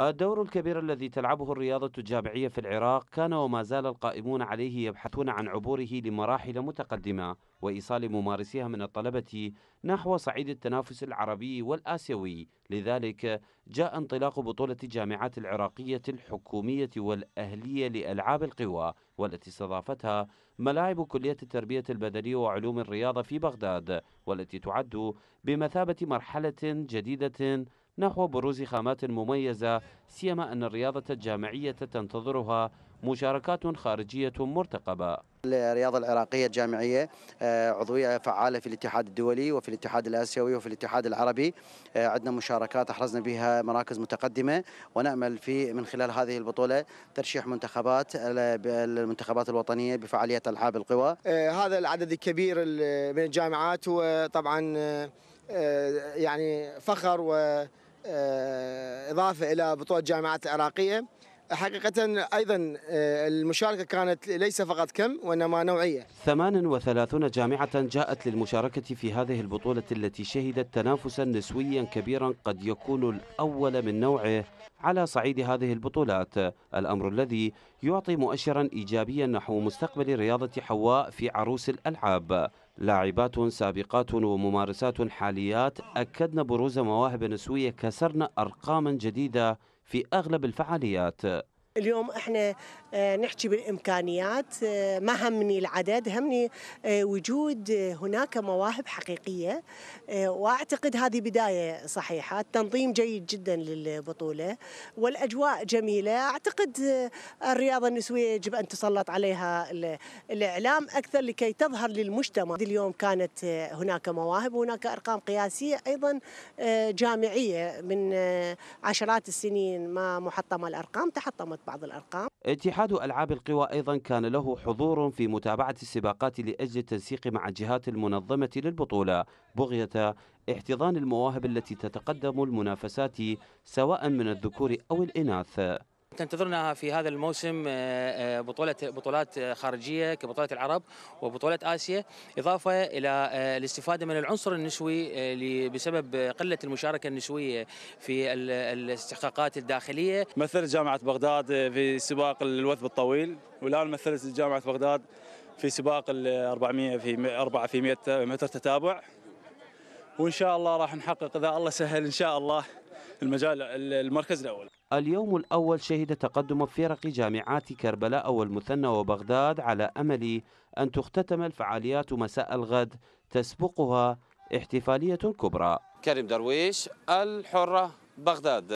الدور الكبير الذي تلعبه الرياضة الجامعية في العراق كان وما زال القائمون عليه يبحثون عن عبوره لمراحل متقدمة وإيصال ممارسيها من الطلبة نحو صعيد التنافس العربي والآسيوي لذلك جاء انطلاق بطولة الجامعات العراقية الحكومية والأهلية لألعاب القوى والتي استضافتها ملاعب كلية التربية البدنية وعلوم الرياضة في بغداد والتي تعد بمثابة مرحلة جديدة نحو بروز خامات مميزة سيما أن الرياضة الجامعية تنتظرها مشاركات خارجية مرتقبة الرياضة العراقية الجامعية آه، عضوية فعالة في الاتحاد الدولي وفي الاتحاد الآسيوي وفي الاتحاد العربي آه، عندنا مشاركات أحرزنا بها مراكز متقدمة ونأمل في من خلال هذه البطولة ترشيح منتخبات المنتخبات الوطنية بفعاليات ألعاب القوى آه، هذا العدد الكبير من الجامعات هو طبعا يعني فخر و آه، اضافه الى بطوله الجامعات العراقيه حقيقة أيضا آه، المشاركة كانت ليس فقط كم وإنما نوعية 38 جامعة جاءت للمشاركة في هذه البطولة التي شهدت تنافسا نسويا كبيرا قد يكون الأول من نوعه على صعيد هذه البطولات الأمر الذي يعطي مؤشرا إيجابيا نحو مستقبل رياضة حواء في عروس الألعاب لاعبات سابقات وممارسات حاليات أكدن بروز مواهب نسوية كسرن أرقاما جديدة في أغلب الفعاليات اليوم احنا آه، نحكي بالامكانيات آه، ما همني العدد همني آه، وجود هناك مواهب حقيقيه واعتقد هذه بدايه صحيحه التنظيم جيد جدا للبطوله والاجواء جميله اعتقد الرياضه النسويه يجب ان تسلط عليها الاعلام اكثر لكي تظهر للمجتمع اليوم كانت هناك مواهب وهناك ارقام قياسيه ايضا جامعيه من عشرات السنين ما محطمه الارقام تحطمت بعض الأرقام اتحاد ألعاب القوى أيضا كان له حضور في متابعة السباقات لأجل التنسيق مع الجهات المنظمة للبطولة بغية احتضان المواهب التي تتقدم المنافسات سواء من الذكور أو الإناث تنتظرنا في هذا الموسم آه، آه، بطولة بطولات خارجية كبطولة العرب وبطولة آسيا إضافة إلى آه، الاستفادة من العنصر النسوي بسبب قلة المشاركة النسوية في الاستحقاقات الداخلية مثلت جامعة بغداد في سباق الوثب الطويل والآن مثلت جامعة بغداد في سباق ال 400 في 4 في 100 متر تتابع وإن شاء الله راح نحقق إذا الله سهل إن شاء الله المجال المركز الأول اليوم الأول شهد تقدم فرق جامعات كربلاء والمثنى وبغداد على أمل أن تختتم الفعاليات مساء الغد تسبقها احتفالية كبرى كريم درويش الحرة بغداد